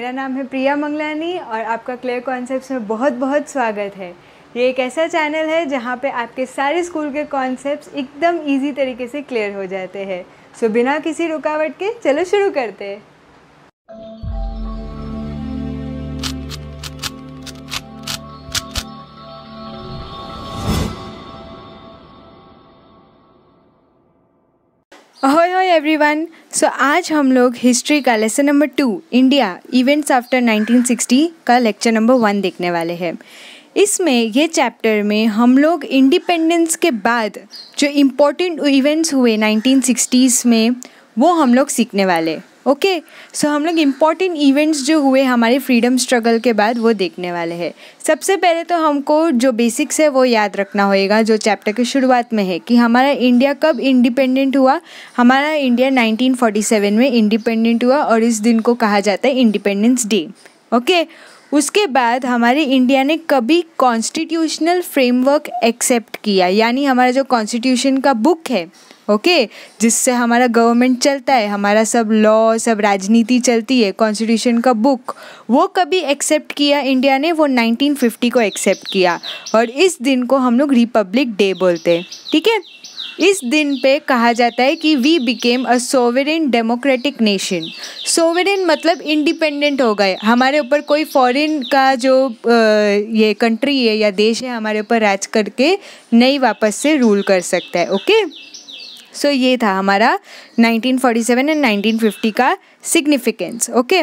मेरा नाम है प्रिया मंगलानी और आपका क्लियर कॉन्सेप्ट्स में बहुत बहुत स्वागत है ये एक ऐसा चैनल है जहाँ पे आपके सारे स्कूल के कॉन्सेप्ट्स एकदम इजी तरीके से क्लियर हो जाते हैं सो बिना किसी रुकावट के चलो शुरू करते हैं हाय हाय एवरीवन सो आज हम लोग हिस्ट्री का lesson number two India events after 1960 का लेक्चर नंबर वन देखने वाले हैं इसमें ये चैप्टर में हम लोग इंडिपेंडेंस के बाद जो इम्पोर्टेंट इवेंट्स हुए 1960s में वो हम लोग सीखने वाले ओके सो हम लोग इम्पॉर्टेंट इवेंट्स जो हुए हमारे फ्रीडम स्ट्रगल के बाद वो देखने वाले हैं सबसे पहले तो हमको जो बेसिक्स है वो याद रखना होएगा जो चैप्टर की शुरुआत में है कि हमारा इंडिया कब इंडिपेंडेंट हुआ हमारा इंडिया 1947 में इंडिपेंडेंट हुआ और इस दिन को कहा जाता है इंडिपेंडेंस डे ओके उसके बाद हमारे इंडिया ने कभी कॉन्स्टिट्यूशनल फ्रेमवर्क एक्सेप्ट किया यानी हमारा जो कॉन्स्टिट्यूशन का बुक है ओके जिससे हमारा गवर्नमेंट चलता है हमारा सब लॉ सब राजनीति चलती है कॉन्स्टिट्यूशन का बुक वो कभी एक्सेप्ट किया इंडिया ने वो 1950 को एक्सेप्ट किया और इस दिन को हम लोग रिपब्लिक डे बोलते हैं ठीक है इस दिन पे कहा जाता है कि we became a sovereign democratic nation sovereign मतलब इंडिपेंडेंट हो गए हमारे ऊपर कोई फॉरेन का जो ये कंट्री है या देश है हमारे ऊपर राज करके नहीं वापस से रूल कर सकता है ओके सो so, ये था हमारा 1947 एंड 1950 का सिग्निफिकेंस ओके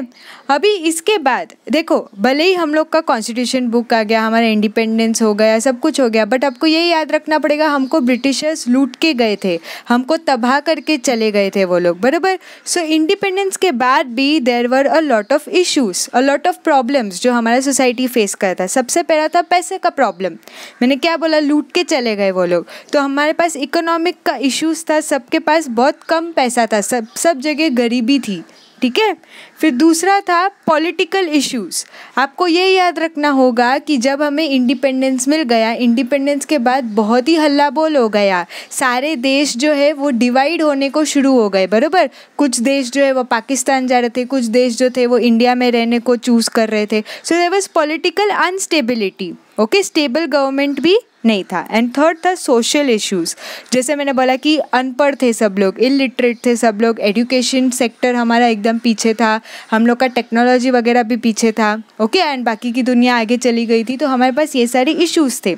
अभी इसके बाद देखो भले ही हम लोग का कॉन्स्टिट्यूशन बुक आ गया हमारा इंडिपेंडेंस हो गया सब कुछ हो गया बट आपको यही याद रखना पड़ेगा हमको ब्रिटिशर्स लूट के गए थे हमको तबाह करके चले गए थे वो लोग बराबर सो इंडिपेंडेंस के बाद भी there were a lot of issues a lot of problems जो हमारा सोसाइटी फेस करता था सबसे पहला था पैसे का प्रॉब्लम मैंने क्या बोला लूट के चले गए वो लोग तो हमारे पास इकोनॉमिक का इश्यूज़ था सबके पास बहुत कम पैसा था सब सब जगह गरीबी थी ठीक है फिर दूसरा था पॉलिटिकल इश्यूज आपको ये याद रखना होगा कि जब हमें इंडिपेंडेंस मिल गया इंडिपेंडेंस के बाद बहुत ही हल्ला बोल हो गया सारे देश जो है वो डिवाइड होने को शुरू हो गए बरोबर कुछ देश जो है वो पाकिस्तान जा रहे थे कुछ देश जो थे वो इंडिया में रहने को चूज़ कर रहे थे so there was political instability okay stable government भी नहीं था एंड थर्ड था सोशल इश्यूज जैसे मैंने बोला कि अनपढ़ थे सब लोग इलिटरेट थे सब लोग एजुकेशन सेक्टर हमारा एकदम पीछे था हम लोग का टेक्नोलॉजी वगैरह भी पीछे था ओके एंड बाकी की दुनिया आगे चली गई थी तो हमारे पास ये सारे इश्यूज़ थे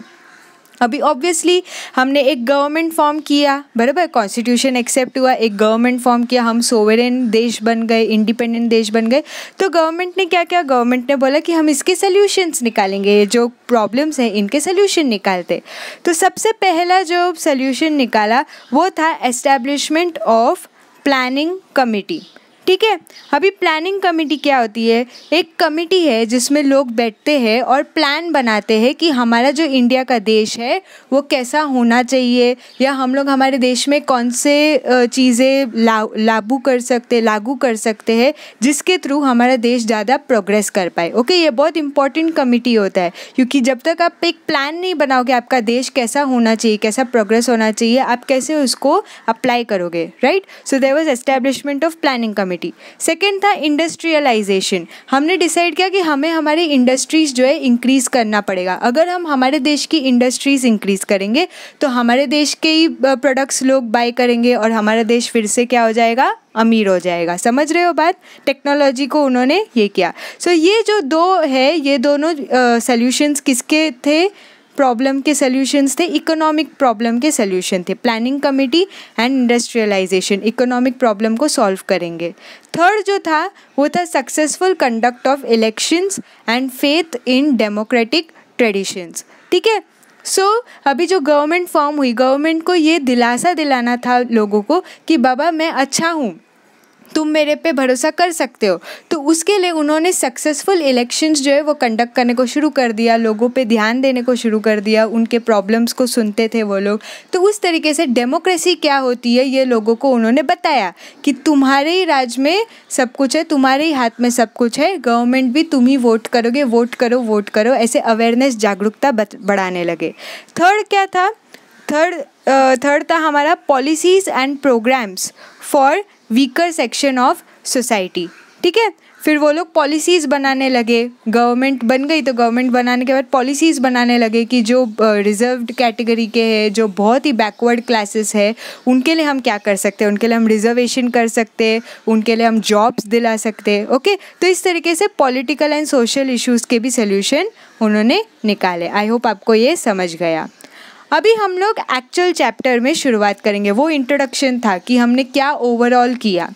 अभी ऑब्वियसली हमने एक गवर्नमेंट फॉर्म किया बराबर कॉन्स्टिट्यूशन एक्सेप्ट हुआ एक गवर्नमेंट फॉर्म किया हम सोवरेन देश बन गए इंडिपेंडेंट देश बन गए तो गवर्नमेंट ने क्या किया गवर्नमेंट ने बोला कि हम इसके सोल्यूशंस निकालेंगे जो प्रॉब्लम्स हैं इनके सोल्यूशन निकालते तो सबसे पहला जो सल्यूशन निकाला वो था एस्टेब्लिशमेंट ऑफ प्लानिंग कमेटी ठीक है अभी प्लानिंग कमेटी क्या होती है एक कमेटी है जिसमें लोग बैठते हैं और प्लान बनाते हैं कि हमारा जो इंडिया का देश है वो कैसा होना चाहिए या हम लोग हमारे देश में कौन से चीज़ें ला, लागू कर सकते लागू कर सकते हैं जिसके थ्रू हमारा देश ज़्यादा प्रोग्रेस कर पाए ओके ये बहुत इंपॉर्टेंट कमेटी होता है क्योंकि जब तक आप एक प्लान नहीं बनाओगे आपका देश कैसा होना चाहिए कैसा प्रोग्रेस होना चाहिए आप कैसे उसको अप्लाई करोगे right so there was establishment of planning committee society second था इंडस्ट्रियलाइजेशन हमने डिसाइड किया कि हमें हमारी इंडस्ट्रीज़ जो है इंक्रीज़ करना पड़ेगा अगर हम हमारे देश की इंडस्ट्रीज़ इंक्रीज़ करेंगे तो हमारे देश के ही प्रोडक्ट्स लोग बाय करेंगे और हमारा देश फिर से क्या हो जाएगा अमीर हो जाएगा समझ रहे हो बात टेक्नोलॉजी को उन्होंने ये किया सो so, ये जो दो है ये दोनों सॉल्यूशंस किसके थे प्रॉब्लम के सोल्यूशंस थे इकोनॉमिक प्रॉब्लम के सोल्यूशन थे planning committee and industrialization economic problem को सॉल्व करेंगे थर्ड जो था वो था successful conduct of elections and faith in democratic traditions ठीक है सो so, अभी जो गवर्नमेंट फॉर्म हुई गवर्नमेंट को ये दिलासा दिलाना था लोगों को कि बाबा मैं अच्छा हूँ तुम मेरे पे भरोसा कर सकते हो तो उसके लिए उन्होंने सक्सेसफुल इलेक्शंस जो है वो कंडक्ट करने को शुरू कर दिया लोगों पे ध्यान देने को शुरू कर दिया उनके प्रॉब्लम्स को सुनते थे वो लोग तो उस तरीके से डेमोक्रेसी क्या होती है ये लोगों को उन्होंने बताया कि तुम्हारे ही राज में सब कुछ है तुम्हारे ही हाथ में सब कुछ है गवर्नमेंट भी तुम ही वोट करोगे वोट करो वोट करो ऐसे अवेयरनेस जागरूकता बढ़ाने लगे थर्ड क्या था थर्ड थर्ड था हमारा policies and programs for weaker section of society ठीक है फिर वो लोग पॉलिसीज़ बनाने लगे गवर्नमेंट बन गई तो गवर्नमेंट बनाने के बाद पॉलिसीज़ बनाने लगे कि जो रिजर्व कैटेगरी के हैं जो बहुत ही बैकवर्ड क्लासेस है उनके लिए हम क्या कर सकते हैं उनके लिए हम रिजर्वेशन कर सकते हैं उनके लिए हम जॉब्स दिला सकते हैं ओके तो इस तरीके से पॉलिटिकल एंड सोशल इश्यूज़ के भी सोल्यूशन उन्होंने निकाले आई होप आपको ये समझ गया अभी हम लोग एक्चुअल चैप्टर में शुरुआत करेंगे वो इंट्रोडक्शन था कि हमने क्या ओवरऑल किया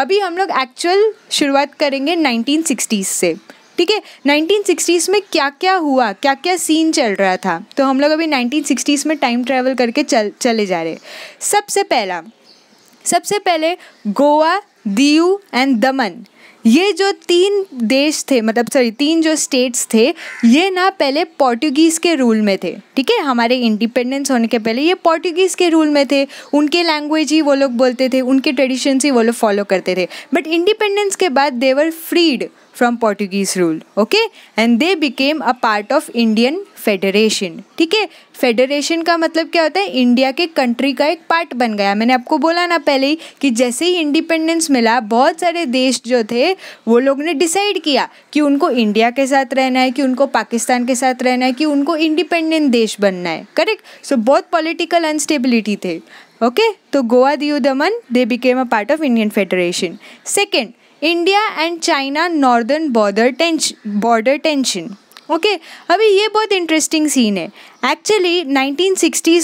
अभी हम लोग एक्चुअल शुरुआत करेंगे नाइनटीन से ठीक है नाइनटीन में क्या क्या हुआ क्या क्या सीन चल रहा था तो हम लोग अभी नाइनटीन में टाइम ट्रेवल करके चल चले जा रहे सबसे पहला सबसे पहले गोवा दीव एंड दमन ये जो तीन देश थे मतलब सॉरी तीन जो स्टेट्स थे ये ना पहले पोर्टुगीज़ के रूल में थे ठीक है हमारे इंडिपेंडेंस होने के पहले ये पोर्टुगीज़ के रूल में थे उनके लैंग्वेज ही वो लोग बोलते थे उनके ट्रेडिशंस ही वो लोग फॉलो करते थे बट इंडिपेंडेंस के बाद they were freed from Portuguese rule okay and they became a part of Indian federation ठीक है फेडरेशन का मतलब क्या होता है इंडिया के कंट्री का एक पार्ट बन गया मैंने आपको बोला ना पहले ही कि जैसे ही इंडिपेंडेंस मिला बहुत सारे देश जो थे वो लोग ने डिसाइड किया कि उनको इंडिया के साथ रहना है कि उनको पाकिस्तान के साथ रहना है कि उनको इंडिपेंडेंट देश बनना है करेक्ट सो so, बहुत पॉलिटिकल अनस्टेबिलिटी थे ओके okay? तो Goa Diu Daman they became a part of Indian federation second India and China northern border tension border tension okay अभी ये बहुत इंटरेस्टिंग सीन है एक्चुअली नाइनटीन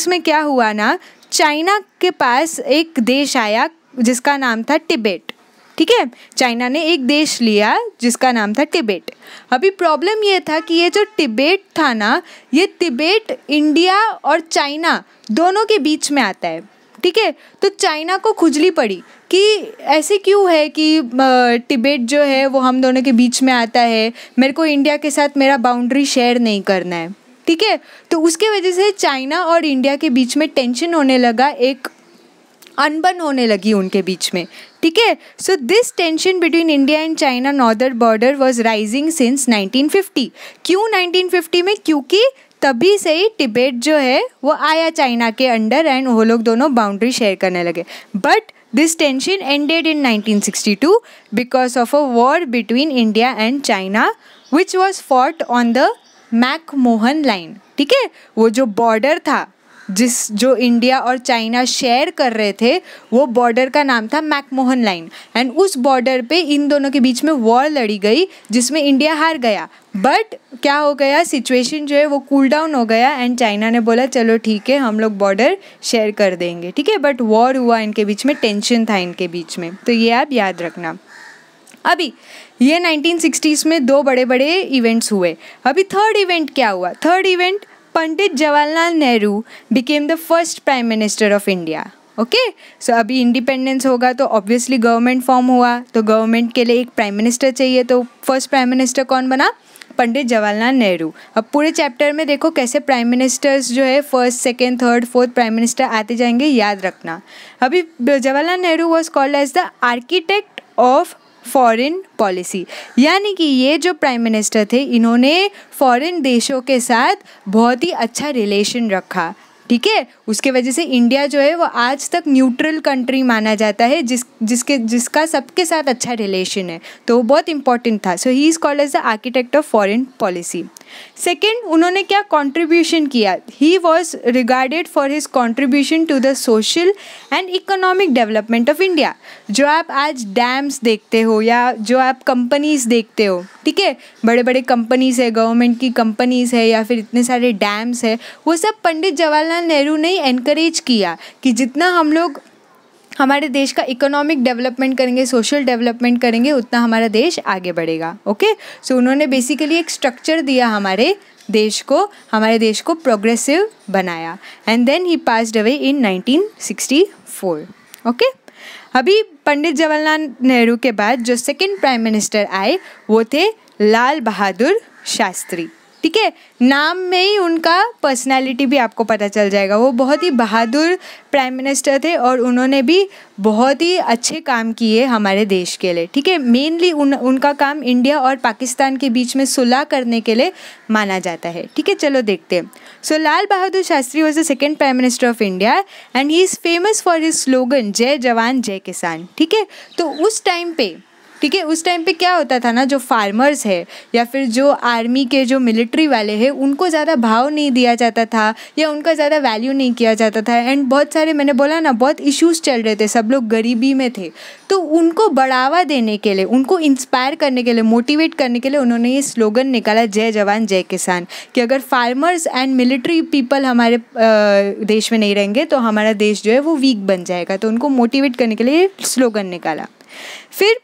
में क्या हुआ ना चाइना के पास एक देश आया जिसका नाम था टिबेट ठीक है चाइना ने एक देश लिया जिसका नाम था टिबेट अभी प्रॉब्लम ये था कि ये जो टिबेट था ना ये तिबेट इंडिया और चाइना दोनों के बीच में आता है ठीक है तो चाइना को खुजली पड़ी कि ऐसे क्यों है कि टिबेट जो है वो हम दोनों के बीच में आता है मेरे को इंडिया के साथ मेरा बाउंड्री शेयर नहीं करना है ठीक है तो उसके वजह से चाइना और इंडिया के बीच में टेंशन होने लगा एक अनबन होने लगी उनके बीच में ठीक है so this tension between India and China northern border was rising since 1950 क्यों 1950 में क्योंकि तभी से ही टिबेट जो है वो आया चाइना के अंडर एंड वो लोग दोनों बाउंड्री शेयर करने लगे but this tension ended in 1962 because of a war between India and China which was fought on the McMahon line ठीक है वो जो बॉर्डर था जिस जो इंडिया और चाइना शेयर कर रहे थे वो बॉर्डर का नाम था मैकमोहन लाइन एंड उस बॉर्डर पे इन दोनों के बीच में वॉर लड़ी गई जिसमें इंडिया हार गया बट क्या हो गया सिचुएशन जो है वो कूल डाउन हो गया एंड चाइना ने बोला चलो ठीक है हम लोग बॉर्डर शेयर कर देंगे ठीक है बट वॉर हुआ इनके बीच में टेंशन था इनके बीच में तो ये आप याद रखना अभी ये नाइनटीन में दो बड़े बड़े इवेंट्स हुए अभी थर्ड इवेंट क्या हुआ third event Pandit Jawaharlal Nehru became the first prime minister of India okay so अभी इंडिपेंडेंस होगा तो ऑब्वियसली गवर्नमेंट फॉर्म हुआ तो गवर्नमेंट के लिए एक प्राइम मिनिस्टर चाहिए तो फर्स्ट प्राइम मिनिस्टर कौन बना पंडित जवाहरलाल नेहरू अब पूरे चैप्टर में देखो कैसे प्राइम मिनिस्टर्स जो है first second third fourth prime minister आते जाएंगे याद रखना अभी Jawaharlal Nehru was called as the architect of foreign policy यानी कि ये जो प्राइम मिनिस्टर थे इन्होंने फॉरेन देशों के साथ बहुत ही अच्छा रिलेशन रखा ठीक है उसके वजह से इंडिया जो है वो आज तक न्यूट्रल कंट्री माना जाता है जिस जिसके जिसका सबके साथ अच्छा रिलेशन है तो वो बहुत इंपॉर्टेंट था so he is called as the architect of foreign policy second उन्होंने क्या कॉन्ट्रीब्यूशन किया he was regarded for his contribution to the social and economic development of India जो आप आज डैम्स देखते हो या जो आप कंपनीज देखते हो ठीक है बड़े बड़े कंपनीज है गवर्नमेंट की कंपनीज है या फिर इतने सारे डैम्स है वो सब पंडित जवाहरलाल जवाहरलाल नेहरू ने एनकरेज किया कि जितना हम लोग हमारे देश का इकोनॉमिक डेवलपमेंट करेंगे सोशल डेवलपमेंट करेंगे उतना हमारा देश आगे बढ़ेगा ओके सो so, उन्होंने बेसिकली एक स्ट्रक्चर दिया हमारे देश को हमारे देश को प्रोग्रेसिव बनाया and then he passed away in 1964 okay अभी पंडित जवाहरलाल नेहरू के बाद जो सेकंड प्राइम मिनिस्टर आए वो थे लाल बहादुर शास्त्री ठीक है नाम में ही उनका पर्सनालिटी भी आपको पता चल जाएगा वो बहुत ही बहादुर प्राइम मिनिस्टर थे और उन्होंने भी बहुत ही अच्छे काम किए हमारे देश के लिए ठीक है मेनली उन उनका काम इंडिया और पाकिस्तान के बीच में सुलह करने के लिए माना जाता है ठीक है चलो देखते हैं so so, Lal Bahadur Shastri was the second prime minister of India and he is famous for his slogan Jai Jawan जय किसान ठीक है तो उस टाइम पर ठीक है उस टाइम पे क्या होता था ना जो फार्मर्स है या फिर जो आर्मी के जो मिलिट्री वाले हैं उनको ज़्यादा भाव नहीं दिया जाता था या उनका ज़्यादा वैल्यू नहीं किया जाता था एंड बहुत सारे मैंने बोला ना बहुत इश्यूज़ चल रहे थे सब लोग गरीबी में थे तो उनको बढ़ावा देने के लिए उनको इंस्पायर करने के लिए मोटिवेट करने के लिए उन्होंने ये स्लोगन निकाला जय जवान जय किसान कि अगर फार्मर्स एंड मिलिट्री पीपल हमारे देश में नहीं रहेंगे तो हमारा देश जो है वो वीक बन जाएगा तो उनको मोटिवेट करने के लिए स्लोगन निकाला फिर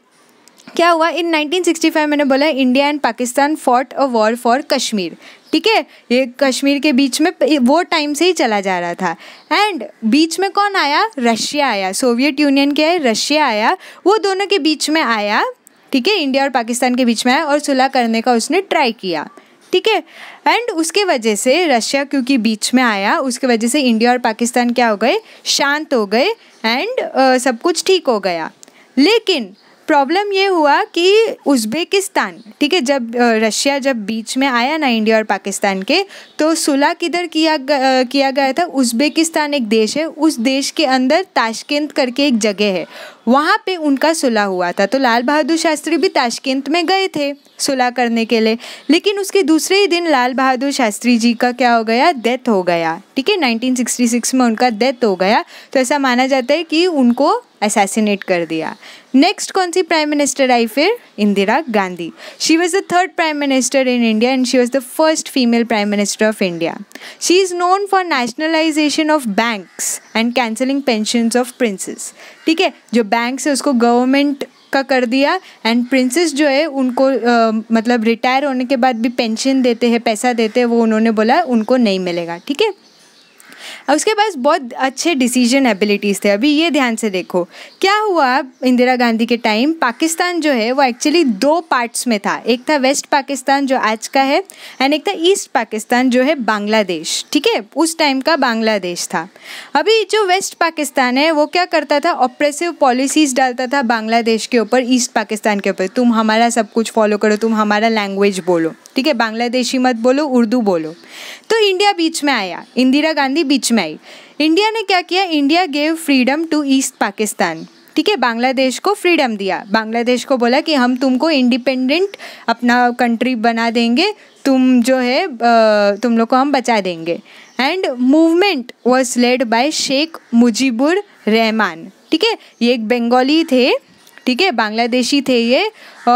क्या हुआ इन 1965 मैंने बोला India and Pakistan fought a war for Kashmir ठीक है ये कश्मीर के बीच में वो टाइम से ही चला जा रहा था एंड बीच में कौन आया रशिया आया सोवियत यूनियन के आए रशिया आया वो दोनों के बीच में आया ठीक है इंडिया और पाकिस्तान के बीच में आया और सुलह करने का उसने ट्राई किया ठीक है एंड उसके वजह से रशिया क्योंकि बीच में आया उसके वजह से इंडिया और पाकिस्तान क्या हो गए शांत हो गए एंड uh, सब कुछ ठीक हो गया लेकिन प्रॉब्लम ये हुआ कि उज्बेकिस्तान ठीक है जब रशिया जब बीच में आया ना इंडिया और पाकिस्तान के तो सुलह किधर किया ग, किया गया था उज्बेकिस्तान एक देश है उस देश के अंदर ताशकंद करके एक जगह है वहाँ पे उनका सुलह हुआ था तो लाल बहादुर शास्त्री भी ताशकंद में गए थे सुलह करने के लिए लेकिन उसके दूसरे ही दिन लाल बहादुर शास्त्री जी का क्या हो गया डेथ हो गया ठीक है 1966 में उनका डेथ हो गया तो ऐसा माना जाता है कि उनको असैसिनेट कर दिया नेक्स्ट कौन सी प्राइम मिनिस्टर आई फिर Indira Gandhi she was the third prime minister in India and she was the first female prime minister of India she is known for nationalization of banks and cancelling pension of princes ठीक है जो banks है उसको government का कर दिया and princess जो है उनको आ, मतलब रिटायर होने के बाद भी पेंशन देते हैं पैसा देते हैं वो उन्होंने बोला उनको नहीं मिलेगा ठीक है उसके पास बहुत अच्छे डिसीजन एबिलिटीज़ थे अभी ये ध्यान से देखो क्या हुआ इंदिरा गांधी के टाइम पाकिस्तान जो है वो एक्चुअली दो पार्ट्स में था एक था वेस्ट पाकिस्तान जो आज का है एंड एक था ईस्ट पाकिस्तान जो है बांग्लादेश ठीक है उस टाइम का बांग्लादेश था अभी जो वेस्ट पाकिस्तान है वो क्या करता था ऑपरेसिव पॉलिसीज़ डालता था बांग्लादेश के ऊपर ईस्ट पाकिस्तान के ऊपर तुम हमारा सब कुछ फॉलो करो तुम हमारा लैंग्वेज बोलो ठीक है बांग्लादेशी मत बोलो उर्दू बोलो तो इंडिया बीच में आया इंदिरा गांधी बीच में आई इंडिया ने क्या किया India gave freedom to East Pakistan ठीक है बांग्लादेश को फ्रीडम दिया बांग्लादेश को बोला कि हम तुमको इंडिपेंडेंट अपना कंट्री बना देंगे तुम जो है तुम लोग को हम बचा देंगे and movement was led by Sheikh Mujibur Rahman ठीक है ये एक बंगाली थे ठीक है बांग्लादेशी थे ये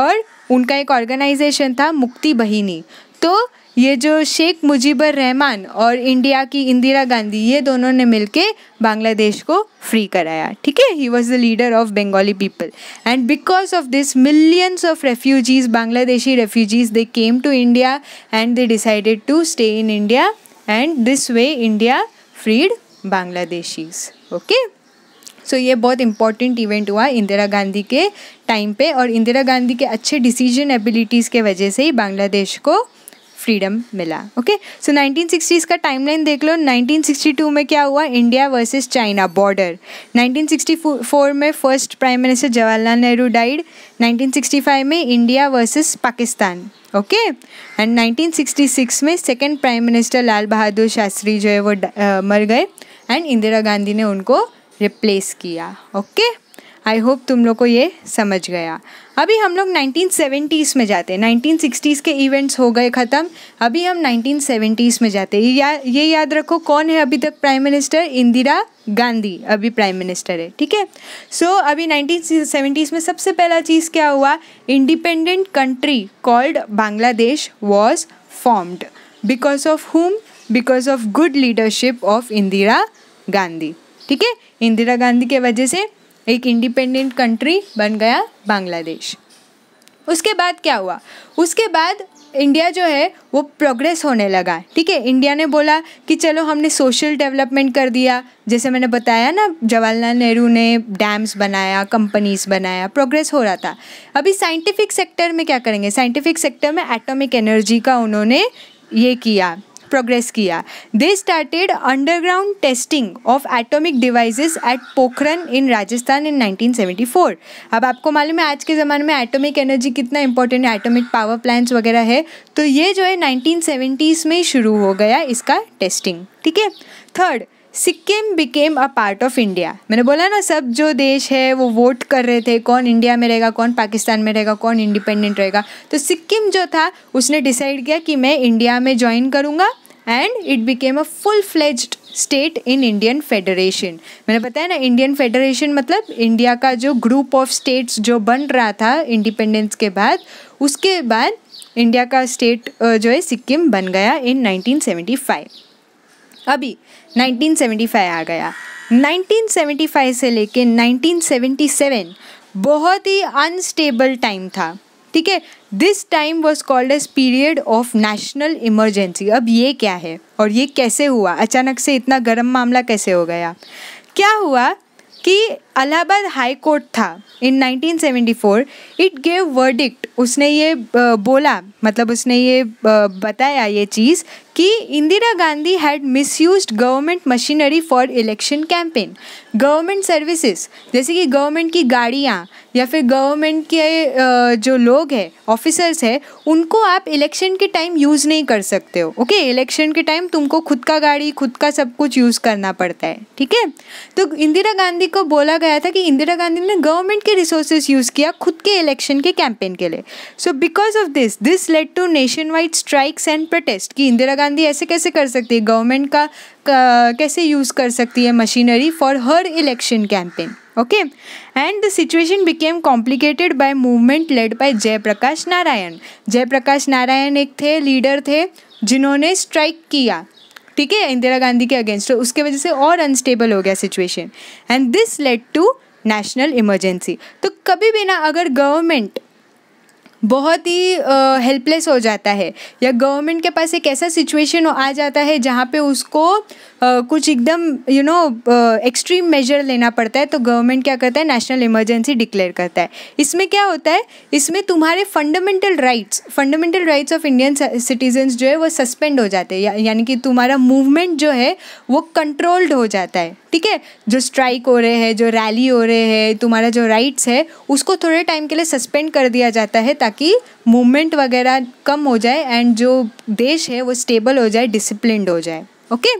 और उनका एक ऑर्गेनाइजेशन था मुक्ति बहिनी तो ये जो शेख मुजीबर रहमान और इंडिया की इंदिरा गांधी ये दोनों ने मिलके बांग्लादेश को फ्री कराया ठीक है he was the leader of Bengali people and because of this millions of refugees Bangladeshi refugees they came to India and they decided to stay in India and this way India freed Bangladeshis okay so so, ये बहुत important event हुआ इंदिरा गांधी के time पे और इंदिरा गांधी के अच्छे decision abilities के वजह से ही बांग्लादेश को फ्रीडम मिला ओके सो नाइनटीन सिक्सटीज़ का टाइमलाइन देख लो 1962 में क्या हुआ इंडिया वर्सेस चाइना बॉर्डर 1964 में first prime minister Jawaharlal Nehru died 1965 में India versus Pakistan okay and 1966 में second prime minister Lal Bahadur Shastri जो है वो आ, uh, मर गए एंड इंदिरा गांधी ने उनको रिप्लेस किया ओके okay? आई होप तुम लोग को ये समझ गया अभी हम लोग 1970s में जाते हैं 1960s के इवेंट्स हो गए ख़त्म अभी हम 1970s में जाते हैं या ये याद रखो कौन है अभी तक प्राइम मिनिस्टर इंदिरा गांधी अभी प्राइम मिनिस्टर है ठीक है सो अभी 1970s में सबसे पहला चीज़ क्या हुआ independent country called Bangladesh was formed because of um because of good leadership of Indira Gandhi ठीक है इंदिरा गांधी के वजह से एक इंडिपेंडेंट कंट्री बन गया बांग्लादेश उसके बाद क्या हुआ उसके बाद इंडिया जो है वो प्रोग्रेस होने लगा ठीक है इंडिया ने बोला कि चलो हमने सोशल डेवलपमेंट कर दिया जैसे मैंने बताया ना जवाहरलाल नेहरू ने डैम्स बनाया कंपनीज बनाया प्रोग्रेस हो रहा था अभी साइंटिफिक सेक्टर में क्या करेंगे साइंटिफिक सेक्टर में एटॉमिक एनर्जी का उन्होंने ये किया प्रोग्रेस किया they started underground testing of atomic devices at Pokhran in Rajasthan in 1974 अब आपको मालूम है आज के ज़माने में एटॉमिक एनर्जी कितना इंपॉर्टेंट है एटॉमिक पावर प्लांट्स वगैरह है तो ये जो है नाइनटीन में शुरू हो गया इसका टेस्टिंग ठीक है third Sikkim became a part of India मैंने बोला ना सब जो देश है वो वोट कर रहे थे कौन इंडिया में रहेगा कौन पाकिस्तान में रहेगा कौन इंडिपेंडेंट रहेगा तो सिक्किम जो था उसने डिसाइड किया कि मैं इंडिया में ज्वाइन करूँगा and it became a full fledged state in Indian federation मैंने बताया ना इंडियन फेडरेशन मतलब इंडिया का जो ग्रुप ऑफ स्टेट्स जो बन रहा था इंडिपेंडेंस के बाद उसके बाद इंडिया का स्टेट जो है सिक्किम बन गया इन 1975 अभी 1975 आ गया 1975 से लेके 1977 बहुत ही अनस्टेबल टाइम था ठीक है this time was called as period of national emergency अब ये क्या है और ये कैसे हुआ अचानक से इतना गर्म मामला कैसे हो गया क्या हुआ कि अलाहाबाद हाई कोर्ट था इन 1974 इट गेव वर्डिक्ट उसने ये बोला मतलब उसने ये बताया ये चीज़ कि Indira Gandhi had misuse government machinery for election campaign government services जैसे कि गवर्नमेंट की गाड़ियाँ या फिर गवर्नमेंट के जो लोग हैं ऑफिसर्स हैं उनको आप इलेक्शन के टाइम यूज़ नहीं कर सकते हो ओके इलेक्शन के टाइम तुमको खुद का गाड़ी खुद का सब कुछ यूज़ करना पड़ता है ठीक है तो इंदिरा गांधी को बोला गया था कि इंदिरा गांधी ने गवर्नमेंट के रिसोर्सेज यूज़ किया खुद के इलेक्शन के कैंपेन के लिए so because of this this led to nationwide strikes and protest कि इंदिरा गांधी गांधी ऐसे कैसे कर सकती है गवर्नमेंट का, कैसे यूज़ कर सकती है machinery for her election campaign okay and the situation became complicated by movement led by Jayaprakash Narayan Jayaprakash Narayan एक थे लीडर थे जिन्होंने स्ट्राइक किया ठीक है इंदिरा गांधी के अगेंस्ट तो उसके वजह से और अनस्टेबल हो गया situation and this led to national emergency तो कभी भी ना अगर गवर्नमेंट बहुत ही हेल्पलेस हो जाता है या गवर्नमेंट के पास एक ऐसा सिचुएशन आ जाता है जहाँ पे उसको आ, कुछ एकदम यू नो एक्सट्रीम मेजर लेना पड़ता है तो गवर्नमेंट क्या करता है नेशनल इमरजेंसी डिक्लेयर करता है इसमें क्या होता है इसमें तुम्हारे fundamental rights fundamental rights of Indian citizens जो है वो सस्पेंड हो जाते हैं या, यानी कि तुम्हारा मूवमेंट जो है वो कंट्रोल्ड हो जाता है ठीक है जो स्ट्राइक हो रहे हैं जो रैली हो रहे हैं तुम्हारा जो राइट्स है उसको थोड़े टाइम के लिए सस्पेंड कर दिया जाता है ताकि मूवमेंट वगैरह कम हो जाए एंड जो देश है वो स्टेबल हो जाए डिसिप्लिनड हो जाए ओके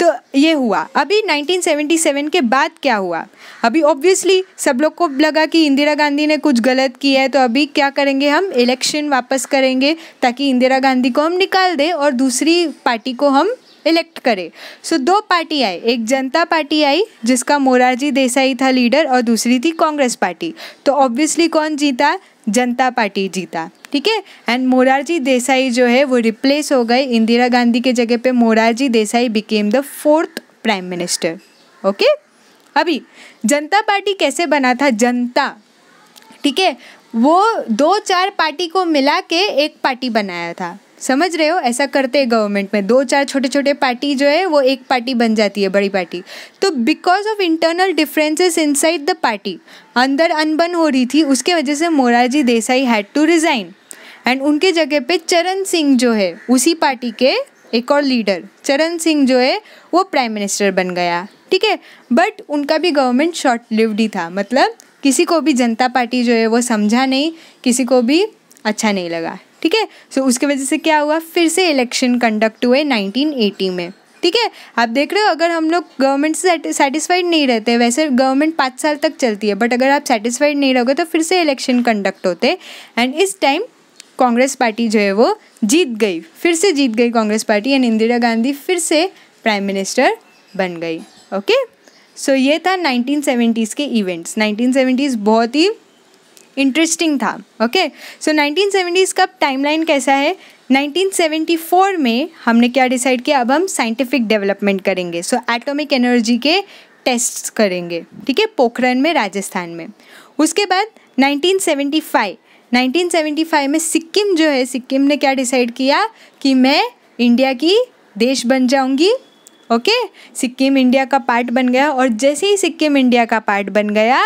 तो ये हुआ अभी 1977 के बाद क्या हुआ अभी ऑब्वियसली सब लोग को लगा कि इंदिरा गांधी ने कुछ गलत किया है तो अभी क्या करेंगे हम इलेक्शन वापस करेंगे ताकि इंदिरा गांधी को हम निकाल दें और दूसरी पार्टी को हम इलेक्ट करें सो so, दो पार्टी आए एक जनता पार्टी आई जिसका मोरारजी देसाई था लीडर और दूसरी थी कांग्रेस पार्टी तो ऑब्वियसली कौन जीता जनता पार्टी जीता ठीक है एंड मोरारजी देसाई जो है वो रिप्लेस हो गए इंदिरा गांधी के जगह पे Morarji Desai became the fourth prime minister okay अभी जनता पार्टी कैसे बना था जनता ठीक है वो दो चार पार्टी को मिला के एक पार्टी बनाया था समझ रहे हो ऐसा करते हैं गवर्नमेंट में दो चार छोटे छोटे पार्टी जो है वो एक पार्टी बन जाती है बड़ी पार्टी तो because of internal differences inside the party अंदर अनबन हो रही थी उसके वजह से Morarji Desai had to resign and उनके जगह पे चरण सिंह जो है उसी पार्टी के एक और लीडर चरण सिंह जो है वो प्राइम मिनिस्टर बन गया ठीक है बट उनका भी गवर्नमेंट शॉर्ट लिव्ड ही था मतलब किसी को भी जनता पार्टी जो है वो समझा नहीं किसी को भी अच्छा नहीं लगा ठीक है सो उसकी वजह से क्या हुआ फिर से इलेक्शन कंडक्ट हुए 1980 में ठीक है आप देख रहे हो अगर हम लोग गवर्नमेंट से सेटिस्फाइड नहीं रहते वैसे गवर्नमेंट पाँच साल तक चलती है बट अगर आप सेटिस्फाइड नहीं रहोगे तो फिर से इलेक्शन कंडक्ट होते एंड इस टाइम कांग्रेस पार्टी जो है वो जीत गई फिर से जीत गई कांग्रेस पार्टी एंड इंदिरा गांधी फिर से प्राइम मिनिस्टर बन गई ओके सो so, ये था नाइनटीन के इवेंट्स नाइनटीन बहुत ही इंटरेस्टिंग था ओके सो नाइनटीन सेवेंटीज़ का टाइमलाइन कैसा है 1974 में हमने क्या डिसाइड किया अब हम साइंटिफिक डेवलपमेंट करेंगे सो एटॉमिक एनर्जी के टेस्ट्स करेंगे ठीक है पोखरण में राजस्थान में उसके बाद 1975 1975 में सिक्किम जो है सिक्किम ने क्या डिसाइड किया कि मैं इंडिया की देश बन जाऊंगी ओके सिक्किम इंडिया का पार्ट बन गया और जैसे ही सिक्किम इंडिया का पार्ट बन गया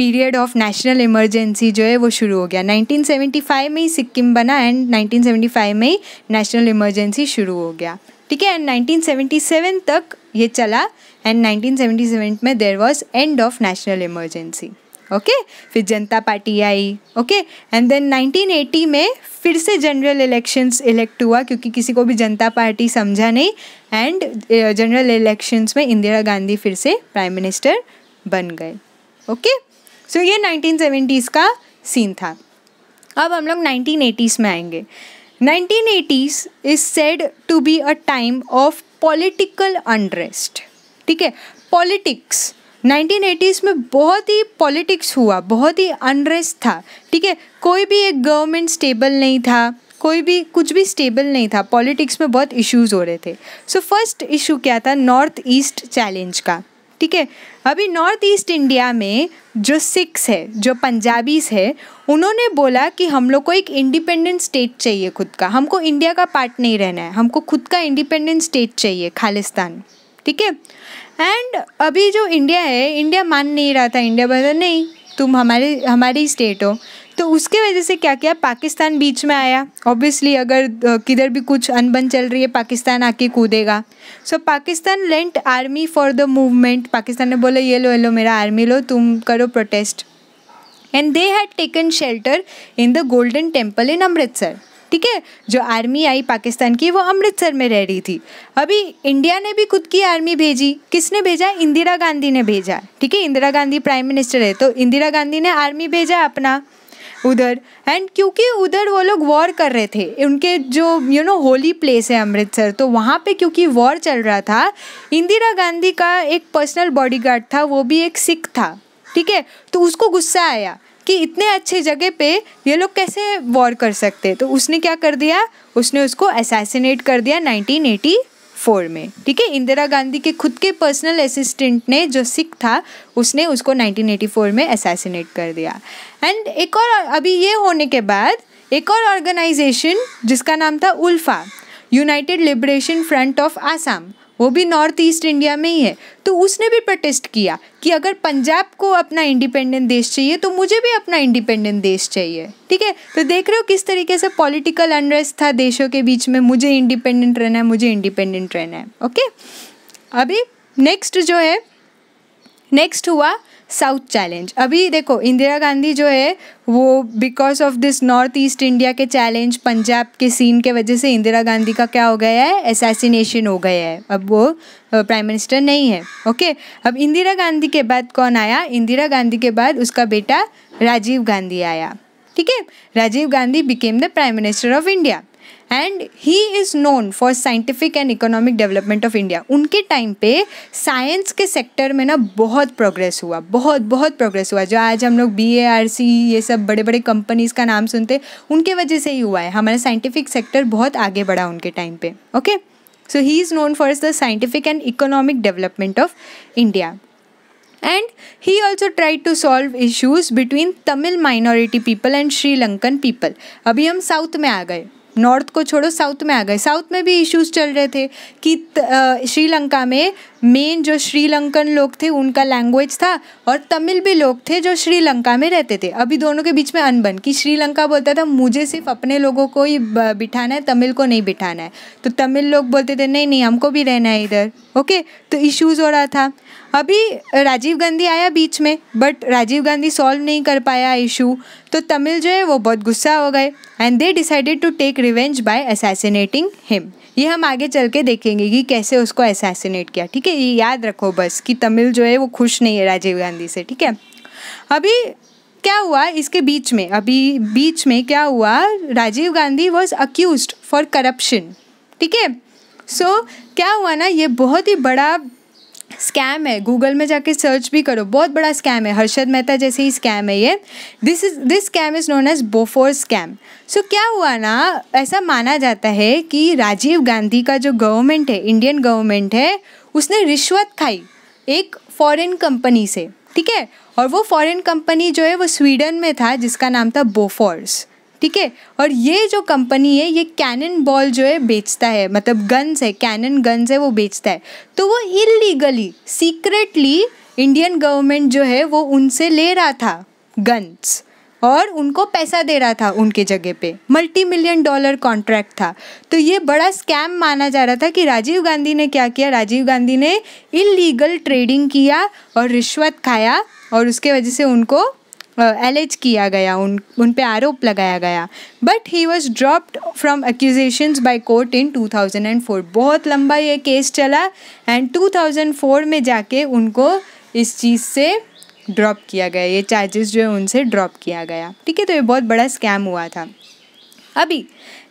पीरियड ऑफ नेशनल इमरजेंसी जो है वो शुरू हो गया 1975 में ही सिक्किम बना एंड 1975 में ही नेशनल इमरजेंसी शुरू हो गया ठीक है एंड 1977 तक ये चला एंड 1977 में there was end of national emergency okay फिर जनता पार्टी आई ओके एंड देन 1980 में फिर से जनरल इलेक्शंस इलेक्ट हुआ क्योंकि किसी को भी जनता पार्टी समझा नहीं एंड जनरल इलेक्शंस में इंदिरा गांधी फिर से प्राइम मिनिस्टर बन गए ओके okay? सो so, ये सेवेंटीज़ का सीन था अब हम लोग 1980s में आएंगे eighties is said to be a time of political unrest ठीक है पॉलिटिक्स नाइनटीन एटीज़ में बहुत ही पॉलिटिक्स हुआ बहुत ही अनरेस्ट था ठीक है कोई भी एक गवर्नमेंट स्टेबल नहीं था कोई भी कुछ भी स्टेबल नहीं था पॉलिटिक्स में बहुत इश्यूज हो रहे थे सो फर्स्ट इशू क्या था नॉर्थ ईस्ट चैलेंज का ठीक है अभी नॉर्थ ईस्ट इंडिया में जो सिक्स है जो पंजाबीज है उन्होंने बोला कि हम लोग को एक इंडिपेंडेंट स्टेट चाहिए खुद का हमको इंडिया का पार्ट नहीं रहना है हमको खुद का इंडिपेंडेंट स्टेट चाहिए खालिस्तान ठीक है एंड अभी जो इंडिया है इंडिया मान नहीं रहा था इंडिया बोला नहीं तुम हमारे हमारी स्टेट हो तो उसके वजह से क्या किया पाकिस्तान बीच में आया ऑब्वियसली अगर किधर भी कुछ अनबन चल रही है पाकिस्तान आके कूदेगा so so, Pakistan lent army for the movement Pakistan ने बोला ये लो ये लो मेरा आर्मी लो तुम करो protest and they had taken shelter in the Golden Temple in Amritsar ठीक है जो आर्मी आई पाकिस्तान की वो अमृतसर में रह रही थी अभी इंडिया ने भी खुद की आर्मी भेजी किसने भेजा इंदिरा गांधी ने भेजा ठीक है इंदिरा गांधी प्राइम मिनिस्टर है तो इंदिरा गांधी ने आर्मी भेजा अपना उधर एंड क्योंकि उधर वो लोग वॉर कर रहे थे उनके जो यू नो होली प्लेस है अमृतसर तो वहाँ पे क्योंकि वॉर चल रहा था इंदिरा गांधी का एक पर्सनल बॉडीगार्ड था वो भी एक सिख था ठीक है तो उसको गुस्सा आया कि इतने अच्छे जगह पे ये लोग कैसे वॉर कर सकते तो उसने क्या कर दिया उसने उसको असैसिनेट कर दिया नाइनटीन फोर में ठीक है इंदिरा गांधी के खुद के पर्सनल असिस्टेंट ने जो सिख था उसने उसको 1984 में असैसिनेट कर दिया एंड एक और अभी ये होने के बाद एक और ऑर्गेनाइजेशन जिसका नाम था ULFA United Liberation Front of Assam वो भी नॉर्थ ईस्ट इंडिया में ही है तो उसने भी प्रोटेस्ट किया कि अगर पंजाब को अपना इंडिपेंडेंट देश चाहिए तो मुझे भी अपना इंडिपेंडेंट देश चाहिए ठीक है तो देख रहे हो किस तरीके से पॉलिटिकल अनरेस्ट था देशों के बीच में मुझे इंडिपेंडेंट रहना है मुझे इंडिपेंडेंट रहना है ओके अभी नेक्स्ट जो है नेक्स्ट हुआ साउथ चैलेंज अभी देखो इंदिरा गांधी जो है वो because of this North East India के चैलेंज पंजाब के सीन के वजह से इंदिरा गांधी का क्या हो गया है एसेसिनेशन हो गया है अब वो प्राइम मिनिस्टर नहीं है ओके अब इंदिरा गांधी के बाद कौन आया इंदिरा गांधी के बाद उसका बेटा राजीव गांधी आया ठीक है Rajiv Gandhi became the prime minister of India and he is known for scientific and economic development of India उनके टाइम पे साइंस के सेक्टर में ना बहुत प्रोग्रेस हुआ बहुत बहुत प्रोग्रेस हुआ जो आज हम लोग बी ए आर सी ये सब बड़े बड़े कंपनीज़ का नाम सुनते उनके वजह से ही हुआ है हमारा साइंटिफिक सेक्टर बहुत आगे बढ़ा उनके टाइम पे okay so he is known for the scientific and economic development of India and he also try to solve issues between Tamil minority people and Sri Lankan people अभी हम साउथ में आ गए नॉर्थ को छोड़ो साउथ में आ गए साउथ में भी इश्यूज चल रहे थे कि श्रीलंका में मेन जो श्रीलंकन लोग थे उनका लैंग्वेज था और तमिल भी लोग थे जो श्रीलंका में रहते थे अभी दोनों के बीच में अनबन कि श्रीलंका बोलता था मुझे सिर्फ अपने लोगों को ही बिठाना है तमिल को नहीं बिठाना है तो तमिल लोग बोलते थे नहीं नहीं हमको भी रहना है इधर ओके तो इश्यूज़ हो रहा था अभी राजीव गांधी आया बीच में बट राजीव गांधी सॉल्व नहीं कर पाया इशू तो तमिल जो है वो बहुत गुस्सा हो गए and they decided to take revenge by assassinating him ये हम आगे चल के देखेंगे कि कैसे उसको असैसिनेट किया ठीक है ये याद रखो बस कि तमिल जो है वो खुश नहीं है राजीव गांधी से ठीक है अभी क्या हुआ इसके बीच में अभी बीच में क्या हुआ Rajiv Gandhi was accused for corruption ठीक है सो क्या हुआ ना ये बहुत ही बड़ा स्कैम है गूगल में जाके सर्च भी करो बहुत बड़ा स्कैम है हर्षद मेहता जैसे ही स्कैम है ये this is this scam is known as Bofors scam so क्या हुआ ना ऐसा माना जाता है कि राजीव गांधी का जो गवर्नमेंट है इंडियन गवर्नमेंट है उसने रिश्वत खाई एक फॉरेन कंपनी से ठीक है और वो फॉरेन कंपनी जो है वो स्वीडन में था जिसका नाम था बोफोर्स ठीक है और ये जो कंपनी है ये कैनन बॉल जो है बेचता है मतलब गन्स है कैनन गन्स है वो बेचता है तो वो इलीगली सीक्रेटली इंडियन गवर्नमेंट जो है वो उनसे ले रहा था गन्स और उनको पैसा दे रहा था उनके जगह पे मल्टी मिलियन डॉलर कॉन्ट्रैक्ट था तो ये बड़ा स्कैम माना जा रहा था कि राजीव गांधी ने क्या किया राजीव गांधी ने इलीगल ट्रेडिंग किया और रिश्वत खाया और उसके वजह से उनको एलेज किया गया उन उन पे आरोप लगाया गया but he was dropped from accusations by court in 2004 बहुत लंबा ये केस चला एंड 2004 में जाके उनको इस चीज़ से ड्रॉप किया गया ये चार्जेस जो है उनसे ड्रॉप किया गया ठीक है तो ये बहुत बड़ा स्कैम हुआ था अभी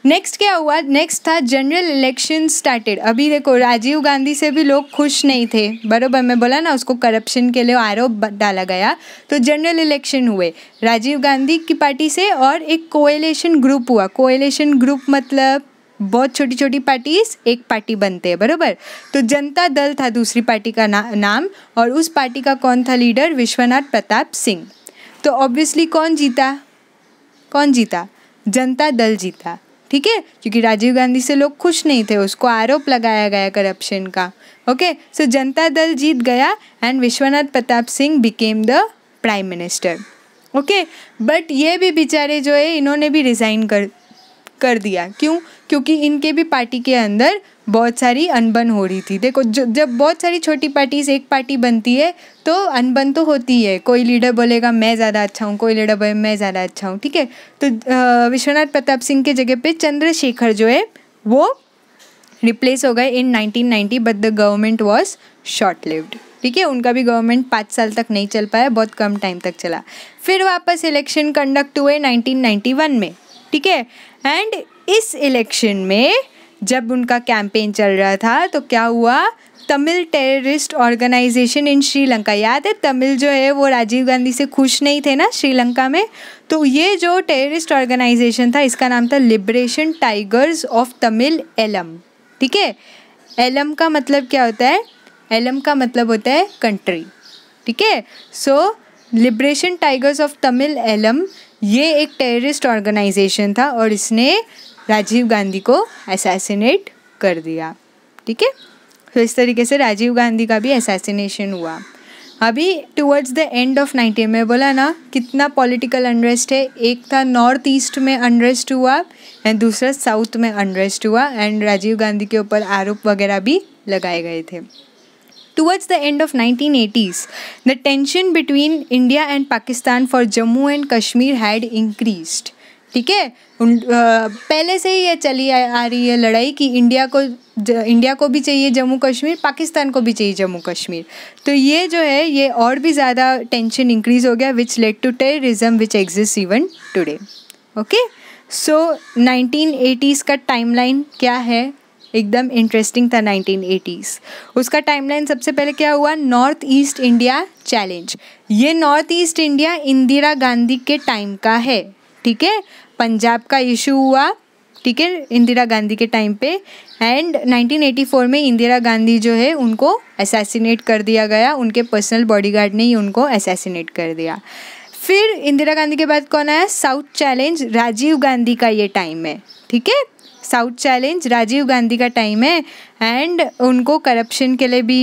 नेक्स्ट क्या हुआ नेक्स्ट था जनरल इलेक्शन स्टार्टेड अभी देखो राजीव गांधी से भी लोग खुश नहीं थे बरोबर मैं बोला ना उसको करप्शन के लिए आरोप डाला गया तो जनरल इलेक्शन हुए राजीव गांधी की पार्टी से और एक कोएलेशन ग्रुप हुआ कोएलेशन ग्रुप मतलब बहुत छोटी छोटी पार्टीज एक पार्टी बनते हैं बरोबर तो जनता दल था दूसरी पार्टी का ना, नाम और उस पार्टी का कौन था लीडर विश्वनाथ प्रताप सिंह तो ऑब्वियसली कौन जीता कौन जीता जनता दल जीता ठीक है क्योंकि राजीव गांधी से लोग खुश नहीं थे उसको आरोप लगाया गया करप्शन का ओके सो जनता दल जीत गया and Vishwanath Pratap Singh became the prime minister okay but ये भी बेचारे जो है इन्होंने भी रिज़ाइन कर कर दिया क्यों क्योंकि इनके भी पार्टी के अंदर बहुत सारी अनबन हो रही थी देखो जब बहुत सारी छोटी पार्टी एक पार्टी बनती है तो अनबन तो होती है कोई लीडर बोलेगा मैं ज़्यादा अच्छा हूँ कोई लीडर बोले मैं ज़्यादा अच्छा हूँ ठीक है तो विश्वनाथ प्रताप सिंह के जगह पे चंद्रशेखर जो है वो रिप्लेस हो गए in 1990 but the government was short lived ठीक है उनका भी गवर्नमेंट पाँच साल तक नहीं चल पाया बहुत कम टाइम तक चला फिर वापस इलेक्शन कंडक्ट हुए 1991 में ठीक है एंड इस इलेक्शन में जब उनका कैंपेन चल रहा था तो क्या हुआ Tamil terrorist organisation in Sri Lanka याद है तमिल जो है वो राजीव गांधी से खुश नहीं थे ना श्रीलंका में तो ये जो टेररिस्ट ऑर्गेनाइजेशन था इसका नाम था Liberation Tigers of Tamil Eelam ठीक है एलम का मतलब क्या होता है एलम का मतलब होता है कंट्री ठीक है so Liberation Tigers of Tamil Eelam ये एक टेररिस्ट ऑर्गेनाइजेशन था और इसने राजीव गांधी को असासीनेट कर दिया ठीक है तो इस तरीके से राजीव गांधी का भी असासीनेशन हुआ अभी towards the end of ninety में बोला ना कितना पॉलिटिकल अनरेस्ट है एक था नॉर्थ ईस्ट में अनरेस्ट हुआ एंड दूसरा साउथ में अनरेस्ट हुआ एंड राजीव गांधी के ऊपर आरोप वगैरह भी लगाए गए थे Towards the end of 1980s, the tension between India and Pakistan for Jammu and Kashmir had increased. ठीक है पहले से ही ये चली आ रही है लड़ाई कि इंडिया को इंडिया को भी चाहिए जम्मू कश्मीर पाकिस्तान को भी चाहिए जम्मू कश्मीर तो ये जो है ये और भी ज़्यादा टेंशन इंक्रीज हो गया which led to terrorism which exist even today okay so nineteen eighties का टाइमलाइन क्या है एकदम इंटरेस्टिंग था 1980s उसका टाइमलाइन सबसे पहले क्या हुआ नॉर्थ ईस्ट इंडिया चैलेंज ये North East India Indira Gandhi के टाइम का है ठीक है पंजाब का इशू हुआ ठीक है इंदिरा गांधी के टाइम पे एंड 1984 में इंदिरा गांधी जो है उनको असैसिनेट कर दिया गया उनके पर्सनल बॉडीगार्ड ने ही उनको असैसिनेट कर दिया फिर इंदिरा गांधी के बाद कौन आया साउथ चैलेंज राजीव गांधी का ये टाइम है ठीक है साउथ चैलेंज राजीव गांधी का टाइम है एंड उनको करप्शन के लिए भी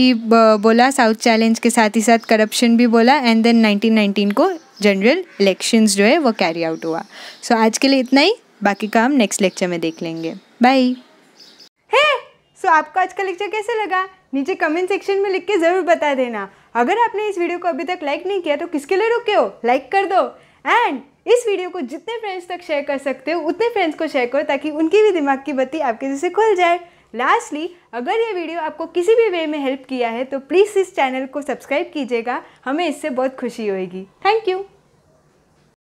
बोला साउथ चैलेंज के साथ ही साथ करप्शन भी बोला एंड देन 1919 को जनरल इलेक्शंस जो है वो कैरी आउट हुआ सो so, आज के लिए इतना ही बाकी काम नेक्स्ट लेक्चर में देख लेंगे बाय हे सो आपको आज का लेक्चर कैसे लगा नीचे कमेंट सेक्शन में लिख के ज़रूर बता देना अगर आपने इस वीडियो को अभी तक लाइक नहीं किया तो किसके लिए रुके हो लाइक कर दो एंड इस वीडियो को जितने फ्रेंड्स तक शेयर कर सकते हो उतने फ्रेंड्स को शेयर करो ताकि उनकी भी दिमाग की बत्ती आपके जैसे खुल जाए लास्टली अगर ये वीडियो आपको किसी भी वे में हेल्प किया है तो प्लीज़ इस चैनल को सब्सक्राइब कीजिएगा हमें इससे बहुत खुशी होगी थैंक यू